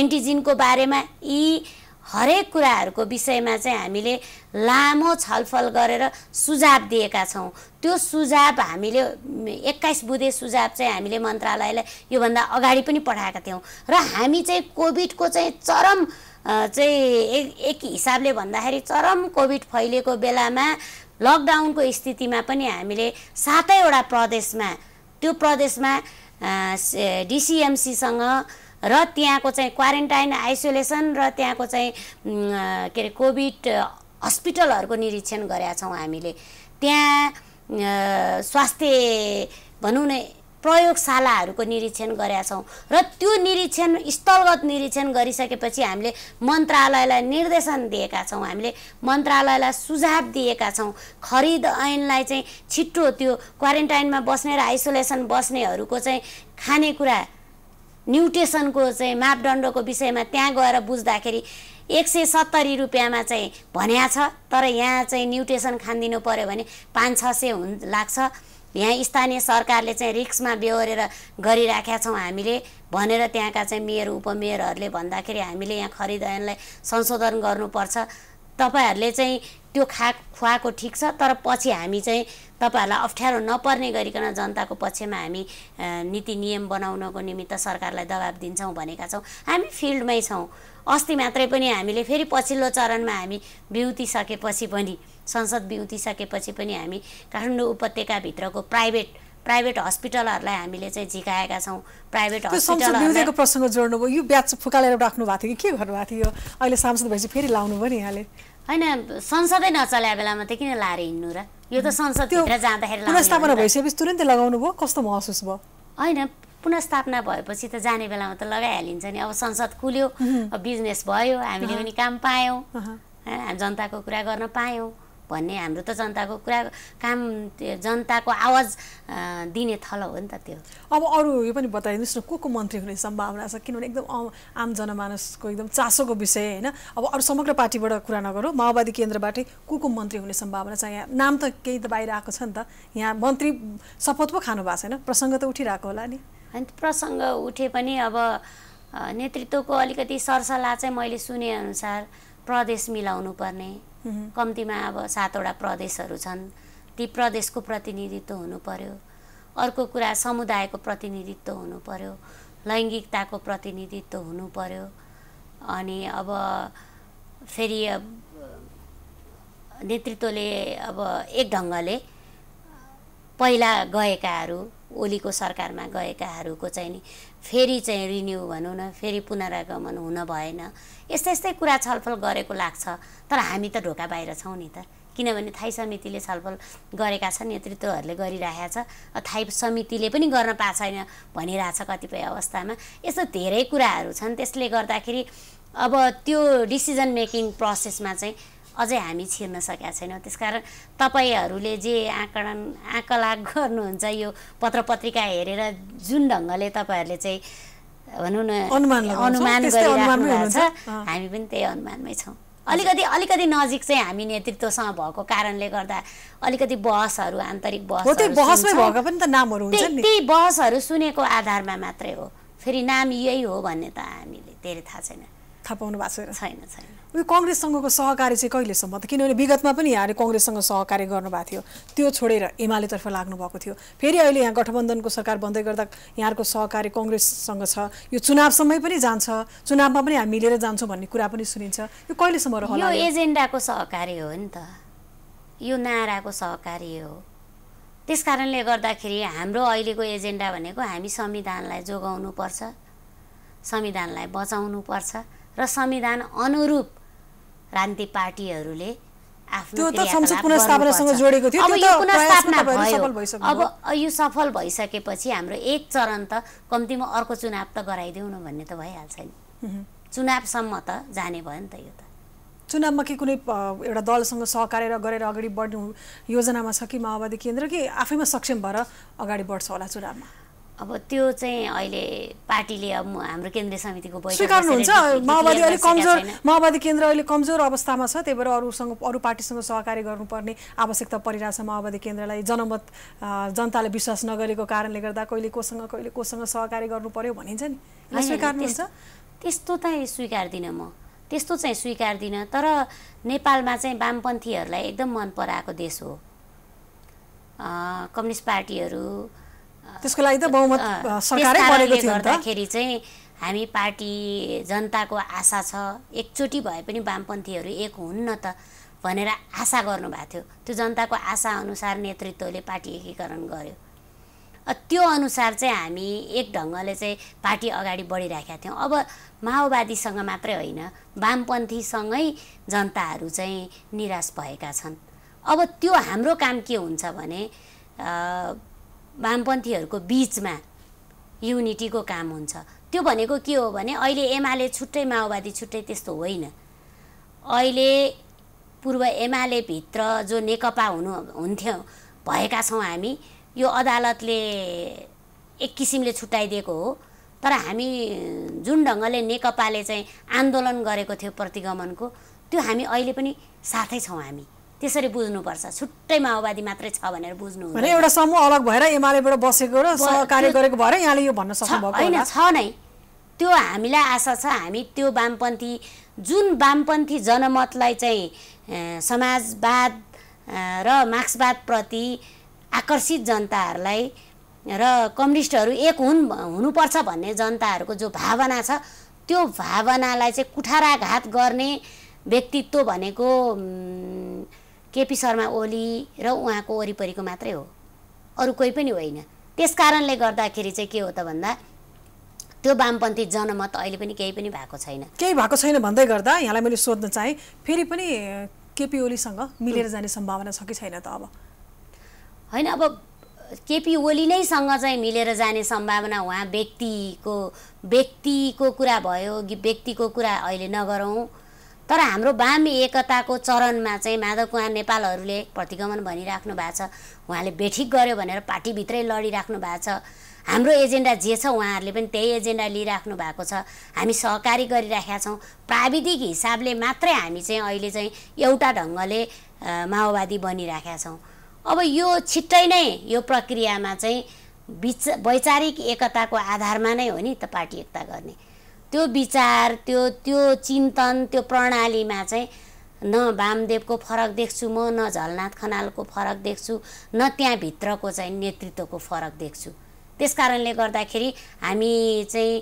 एन्टिजिनको बारेमा यी हरेक कुराहरूको विषयमा चाहिँ हामीले लामो छलफल गरेर सुझाव दिएका छौँ त्यो सुझाव हामीले एक्काइस बुधे सुझाव चाहिँ हामीले मन्त्रालयलाई योभन्दा अगाडि पनि पठाएका थियौँ र हामी चाहिँ कोभिडको चाहिँ चरम चाहिँ एक एक हिसाबले भन्दाखेरि चरम कोभिड फैलिएको बेलामा लकडाउनको स्थितिमा पनि हामीले सातैवटा प्रदेशमा त्यो प्रदेशमा डिसिएमसीसँग र त्यहाँको चाहिँ क्वारेन्टाइन आइसोलेसन र त्यहाँको चाहिँ के अरे कोभिड हस्पिटलहरूको निरीक्षण गरेका छौँ हामीले त्यहाँ स्वास्थ्य भनौँ न प्रयोगशालाहरूको निरीक्षण गरेका छौँ र त्यो निरीक्षण स्थलगत निरीक्षण गरिसकेपछि हामीले मन्त्रालयलाई निर्देशन दिएका छौँ हामीले मन्त्रालयलाई सुझाव दिएका छौँ खरिद ऐनलाई चाहिँ छिट्टो त्यो क्वारेन्टाइनमा बस्ने र आइसोलेसन बस्नेहरूको चाहिँ खानेकुरा न्युट्रेसनको चाहिँ मापदण्डको विषयमा त्यहाँ गएर बुझ्दाखेरि एक सय सत्तरी रुपियाँमा चाहिँ भन्या छ तर यहाँ चाहिँ न्युट्रेसन खानिदिनु पऱ्यो भने पाँच छ सय हुन् लाग्छ यहाँ स्थानीय सरकारले चाहिँ रिक्समा बेहोरेर गरिराखेका छौँ हामीले भनेर त्यहाँका चाहिँ मेयर उपमेयरहरूले भन्दाखेरि हामीले यहाँ खरिद संशोधन गर्नुपर्छ तपाईँहरूले चाहिँ त्यो खा खुवाएको ठिक छ तर पछि हामी चाहिँ तपाईँहरूलाई अप्ठ्यारो नपर्ने गरिकन जनताको पक्षमा हामी नीति नियम बनाउनको निमित्त सरकारलाई दबाब दिन्छौँ भनेका छौँ हामी फिल्डमै छौँ अस्ति मात्रै पनि हामीले फेरि पछिल्लो चरणमा हामी बिउतिसकेपछि पनि संसद बिउतिसकेपछि पनि हामी काठमाडौँ उपत्यकाभित्रको प्राइभेट प्राइभेट हस्पिटलहरूलाई हामीले चाहिँ झिकाएका छौँ प्राइभेट हस्पिटलको प्रसङ्ग जोड्नुभयो यो ब्याच फुकालेर राख्नु भएको थियो कि के गर्नुभएको थियो अहिले सांसद भएपछि फेरि लाउनु भयो नि यहाँले होइन संसदै नचल्या बेलामा त किन लाएर हिँड्नु र यो त संसद जाँदाखेरि पुनस्थापना भइसकेपछि तुरन्तै लगाउनु भयो कस्तो महसुस भयो होइन पुनस्थापना भएपछि त जाने बेलामा त लगाइहालिन्छ नि अब संसद खुल्यो बिजनेस भयो हामीले पनि काम पायौँ जनताको कुरा गर्न पायौँ भन्ने हाम्रो त जनताको कुरा काम जनताको आवाज दिने थलो हो नि त त्यो अब अरू यो पनि बताइदिनुहोस् न को को मन्त्री हुने सम्भावना छ किनभने एकदम आम जनमानसको एकदम चासोको विषय होइन अब अरू समग्र पार्टीबाट कुरा नगरौँ माओवादी केन्द्रबाटै को को मन्त्री हुने सम्भावना छ यहाँ नाम त केही त बाहिर आएको छ नि त यहाँ मन्त्री शपथ पो खानु भएको छैन प्रसङ्ग त उठिरहेको होला नि होइन प्रसङ्ग उठे पनि अब नेतृत्वको अलिकति सरसल्लाह चाहिँ मैले सुनेअनुसार प्रदेश मिलाउनु पर्ने कम्तीमा अब सातवटा प्रदेशहरू छन् ती प्रदेशको प्रतिनिधित्व हुनु पर्यो अर्को कुरा समुदायको प्रतिनिधित्व हुनु पर्यो लैङ्गिकताको प्रतिनिधित्व हुनु पर्यो अनि अब फेरि नेतृत्वले अब एक ढङ्गले पहिला गएकाहरू ओलीको सरकारमा गएकाहरूको चाहिँ नि फेरि चाहिँ रिन्यू भनौँ न फेरि पुनरागमन हुन भएन यस्तै यस्तै कुरा छलफल गरेको लाग्छ तर हामी त ढोका बाहिर छौँ नि त किनभने थाई समितिले छलफल गरेका छन् नेतृत्वहरूले गरिरहेको छ थाई समितिले पनि गर्न पाएको छैन भनिरहेछ कतिपय अवस्थामा यस्तो धेरै कुराहरू छन् त्यसले गर्दाखेरि अब त्यो डिसिजन मेकिङ प्रोसेसमा चाहिँ अझै हामी छिर्न सकेका छैनौँ त्यसकारण तपाईँहरूले जे आकलन आकला गर्नुहुन्छ यो पत्र पत्रिका हेरेर जुन ढङ्गले तपाईँहरूले चाहिँ भनौँ न अनुमान अनुमान छ हामी पनि त्यही अनुमानमै छौँ अलिकति अलिकति नजिक चाहिँ हामी नेतृत्वसँग भएको कारणले गर्दा अलिकति बहसहरू आन्तरिक बहस पनि त त्यही बहसहरू सुनेको आधारमा मात्रै हो फेरि नाम यही हो भन्ने त हामीले धेरै थाहा छैन थाहा पाउनु भएको छैन छैन उयो कङ्ग्रेससँगको सहकारी चाहिँ कहिलेसम्म त किनभने विगतमा पनि यहाँले कङ्ग्रेससँग सहकार्य गर्नुभएको थियो त्यो छोडेर एमालेतर्फ लाग्नुभएको थियो फेरि अहिले यहाँ गठबन्धनको सरकार बन्दै गर्दा यहाँको सहकार्य कङ्ग्रेससँग छ यो चुनावसम्मै पनि जान्छ चुनावमा पनि हामी मिलेर जान्छौँ भन्ने कुरा पनि सुनिन्छ यो कहिलेसम्म रहला एजेन्डाको सहकारी हो नि त यो नाराको सहकारी हो त्यस कारणले गर्दाखेरि हाम्रो अहिलेको एजेन्डा भनेको हामी संविधानलाई जोगाउनुपर्छ संविधानलाई बचाउनुपर्छ र संविधान अनुरूप राजनीतिक पार्टीहरूले आफ्नो अब यो सफल भइसकेपछि हाम्रो एक चरण त कम्तीमा अर्को चुनाव त गराइदेऊ न भन्ने त भइहाल्छ नि चुनावसम्म त जाने भयो नि त यो त चुनावमा के कुनै एउटा दलसँग सहकार्य गरेर अगाडि बढ्नु योजनामा छ कि माओवादी केन्द्र कि आफैमा सक्षम भएर अगाडि बढ्छ होला चुनावमा अब त्यो चाहिँ अहिले पार्टीले अब हाम्रो केन्द्रीय समितिको स्वीकार्नुहुन्छ माओवादी अलिक कमजोर माओवादी केन्द्र अहिले कमजोर अवस्थामा छ त्यही भएर अरूसँग अरू पार्टीसँग सहकार्य गर्नुपर्ने आवश्यकता परिरहेछ माओवादी केन्द्रलाई जनमत जनताले विश्वास नगरेको कारणले गर्दा कहिले कोसँग कहिले कोसँग सहकार्य गर्नु पर्यो भनिन्छ नि स्वीकार्नुहुन्छ त्यस्तो चाहिँ स्वीकार्दिनँ म त्यस्तो चाहिँ स्वीकार्दिनँ तर नेपालमा चाहिँ वामपन्थीहरूलाई एकदम मन पराएको देश हो कम्युनिस्ट पार्टीहरू त्यसको लागि त बहुमत सरकारै थियो गर्दाखेरि चाहिँ हामी पार्टी जनताको आशा छ एकचोटि भए पनि वामपन्थीहरू एक हुन्न त भनेर आशा गर्नुभएको थियो त्यो जनताको आशा अनुसार नेतृत्वले पार्टी एकीकरण गर्यो त्यो अनुसार चाहिँ हामी एक ढङ्गले चाहिँ पार्टी अगाडि बढिराखेका थियौँ अब माओवादीसँग मात्रै होइन वामपन्थीसँगै जनताहरू चाहिँ निराश भएका छन् अब त्यो हाम्रो काम के हुन्छ भने वामपन्थीहरूको बिचमा युनिटीको काम हुन्छ त्यो भनेको के हो भने अहिले एमाले छुट्टै माओवादी छुट्टै त्यस्तो होइन अहिले पूर्व एमाले भित्र जो नेकपा हुनु हुन्थ्यो भएका छौँ हामी यो अदालतले एक किसिमले छुट्याइदिएको हो तर हामी जुन ढङ्गले नेकपाले चाहिँ आन्दोलन गरेको थियो प्रतिगमनको त्यो हामी अहिले पनि साथै छौँ हामी त्यसरी बुझ्नुपर्छ छुट्टै माओवादी मात्रै छ भनेर बुझ्नु भने एउटा समूह अलग भएर एमालेबाट बसेको र सहकार्य गरेको भएर यहाँले यो भन्न सक्नुभएको होइन छ नै त्यो हामीलाई आशा छ हामी त्यो वामपन्थी जुन वामपन्थी जनमतलाई चाहिँ समाजवाद र मार्क्सवादप्रति आकर्षित जनताहरूलाई र कम्युनिस्टहरू एक हुन् हुनुपर्छ भन्ने जनताहरूको जो भावना छ त्यो भावनालाई चाहिँ कुठाराघात गर्ने व्यक्तित्व भनेको केपी शर्मा ओली र उहाँको वरिपरिको मात्रै हो अरू कोही पनि होइन त्यस कारणले गर्दाखेरि चाहिँ के हो त भन्दा त्यो वामपन्थी जनमत अहिले पनि केही पनि भएको छैन केही भएको छैन भन्दै गर्दा यहाँलाई मैले सोध्न चाहेँ फेरि पनि केपी ओलीसँग मिलेर जाने सम्भावना छ कि छैन त अब होइन अब केपी ओली नैसँग चाहिँ मिलेर जाने सम्भावना उहाँ व्यक्तिको व्यक्तिको कुरा भयो व्यक्तिको कुरा अहिले नगरौँ तर हाम्रो वामी एकताको चरणमा चाहिँ माधव कुमार नेपालहरूले प्रतिगमन भनिराख्नु भएको छ उहाँले बेठिक गर्यो भनेर पार्टीभित्रै लडिराख्नु भएको छ हाम्रो एजेन्डा जे छ उहाँहरूले पनि त्यही एजेन्डा लिइराख्नु भएको छ हामी सहकारी गरिराखेका छौँ प्राविधिक हिसाबले मात्रै हामी चाहिँ अहिले चाहिँ एउटा ढङ्गले माओवादी बनिराखेका छौँ अब यो छिट्टै नै यो प्रक्रियामा चाहिँ विच वैचारिक एकताको आधारमा नै हो नि त पार्टी एकता गर्ने त्यो विचार त्यो त्यो चिन्तन त्यो प्रणालीमा चाहिँ न वामदेवको फरक देख्छु म न झलनाथ खनालको फरक देख्छु न त्यहाँभित्रको चाहिँ नेतृत्वको फरक देख्छु त्यस कारणले गर्दाखेरि हामी चाहिँ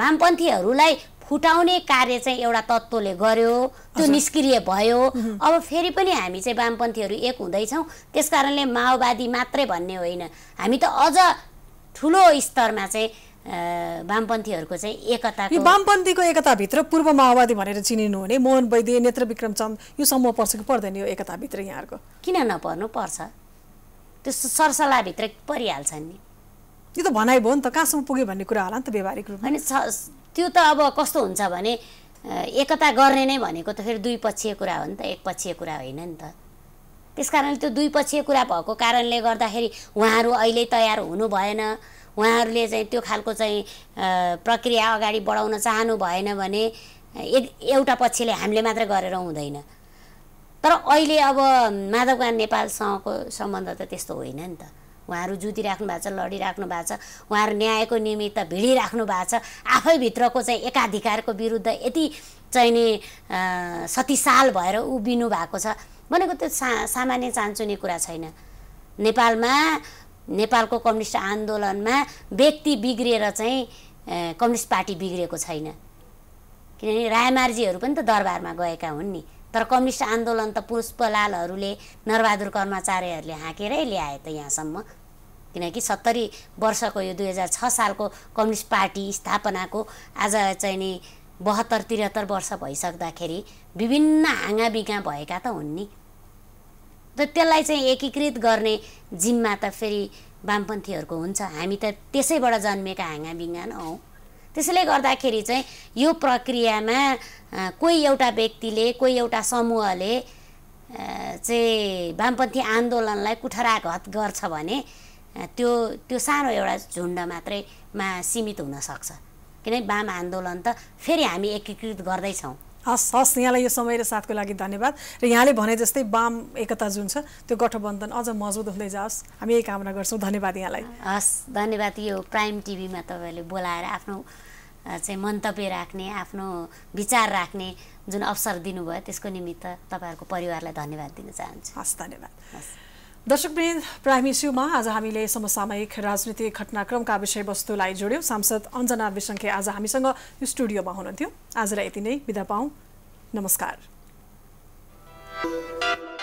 वामपन्थीहरूलाई फुटाउने कार्य चाहिँ एउटा तत्त्वले गर्यो त्यो निष्क्रिय भयो अब फेरि पनि हामी चाहिँ वामपन्थीहरू एक हुँदैछौँ त्यस कारणले माओवादी मात्रै भन्ने होइन हामी त अझ ठुलो स्तरमा चाहिँ वामपन्थीहरूको चाहिँ एकता वामपन्थीको एकताभित्र पूर्व माओवादी भनेर चिनिनु हुने मोहन वैद्य नेत्र विक्रमचन्द यो समूह पर्छ कि पर्दैन यो एकताभित्र यहाँहरूको किन नपर्नु पर्छ त्यो सरसल्लाहभित्र परिहाल्छन् नि यो त भनाइ भयो नि त कहाँसम्म पुग्यो भन्ने कुरा होला नि त व्यवहारिक रूपमा अनि त्यो त अब कस्तो हुन्छ भने एकता गर्ने नै भनेको त फेरि दुई पक्षीय कुरा हो नि त एक पक्षीय कुरा होइन नि त त्यस कारणले त्यो दुई पक्षीय कुरा भएको कारणले गर्दाखेरि उहाँहरू अहिले तयार हुनु भएन उहाँहरूले चाहिँ त्यो खालको चाहिँ प्रक्रिया अगाडि बढाउन चाहनु भएन भने एउटा पक्षले हामीले मात्र गरेर हुँदैन तर अहिले अब माधव माधवगान नेपालसँगको सम्बन्ध त त्यस्तो होइन नि त उहाँहरू जुतिराख्नु भएको छ लडिराख्नु भएको छ उहाँहरू न्यायको निमित्त भिडिराख्नु भएको छ आफैभित्रको चाहिँ एकाधिकारको विरुद्ध यति चाहिँ नि सतिसाल भएर उभिनु भएको छ भनेको त्यो सा सामान्य चान्चुने कुरा छैन नेपालमा नेपालको कम्युनिस्ट आन्दोलनमा व्यक्ति बिग्रिएर चाहिँ कम्युनिस्ट पार्टी बिग्रिएको छैन किनभने रायमार्जीहरू पनि त दरबारमा गएका हुन् नि तर कम्युनिस्ट आन्दोलन त पुष्पलालहरूले नरबहादुर कर्मचारीहरूले हाँकेरै ल्याए त यहाँसम्म किनकि सत्तरी वर्षको यो दुई हजार छ सालको कम्युनिस्ट पार्टी स्थापनाको आज चाहिँ नि बहत्तर त्रिहत्तर वर्ष भइसक्दाखेरि विभिन्न बिगा भएका त हुन् नि त त्यसलाई चाहिँ एकीकृत गर्ने जिम्मा त फेरि वामपन्थीहरूको हुन्छ हामी त त्यसैबाट जन्मेका हाँगा नै हौँ त्यसैले गर्दाखेरि चाहिँ यो प्रक्रियामा कोही एउटा व्यक्तिले कोही एउटा समूहले चाहिँ वामपन्थी आन्दोलनलाई कुठराघत गर्छ भने त्यो त्यो सानो एउटा झुन्ड मात्रैमा सीमित हुनसक्छ किनभने वाम आन्दोलन त फेरि हामी एकीकृत गर्दैछौँ हस् हस् यहाँलाई यो समय र साथको लागि धन्यवाद र यहाँले भने जस्तै वाम एकता जुन छ त्यो गठबन्धन अझ मजबुत हुँदै जाओस् हामी यही कामना गर्छौँ धन्यवाद यहाँलाई हस् धन्यवाद यो प्राइम टिभीमा तपाईँहरूले बोलाएर आफ्नो चाहिँ मन्तव्य राख्ने आफ्नो विचार राख्ने जुन अवसर दिनुभयो त्यसको निमित्त तपाईँहरूको परिवारलाई धन्यवाद दिन चाहन्छु हस् धन्यवाद हस् दर्शकवृन्द प्राइम इस्युमा आज हामीले समसामयिक राजनीतिक घटनाक्रमका विषयवस्तुलाई जोड्यौँ सांसद अञ्जना विसङ्खे आज हामीसँग स्टुडियोमा हुनुहुन्थ्यो आजलाई यति नै बिदा पाऊ नमस्कार